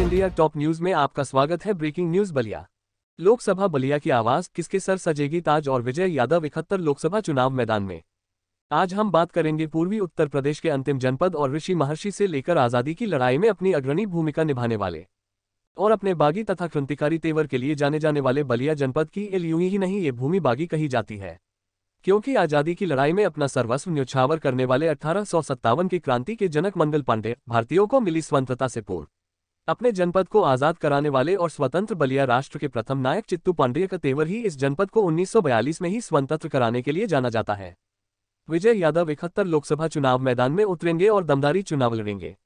India top news में आपका स्वागत है ब्रेकिंग न्यूज बलिया लोकसभा बलिया की आवाज किसके सर सजेगी ताज और विजय यादव इकहत्तर लोकसभा चुनाव मैदान में आज हम बात करेंगे पूर्वी उत्तर प्रदेश के अंतिम जनपद और ऋषि महर्षि से लेकर आजादी की लड़ाई में अपनी अग्रणी भूमिका निभाने वाले और अपने बागी तथा क्रांतिकारी तेवर के लिए जाने जाने वाले बलिया जनपद की एल ही नहीं ये भूमि बागी कही जाती है क्योंकि आजादी की लड़ाई में अपना सर्वस्व न्योछावर करने वाले अठारह की क्रांति के जनक मंगल पांडे भारतीयों को मिली स्वतंत्रता से पूर्ण अपने जनपद को आजाद कराने वाले और स्वतंत्र बलिया राष्ट्र के प्रथम नायक चित्तू पांड्रिय का तेवर ही इस जनपद को 1942 में ही स्वतंत्र कराने के लिए जाना जाता है विजय यादव इकहत्तर लोकसभा चुनाव मैदान में उतरेंगे और दमदारी चुनाव लड़ेंगे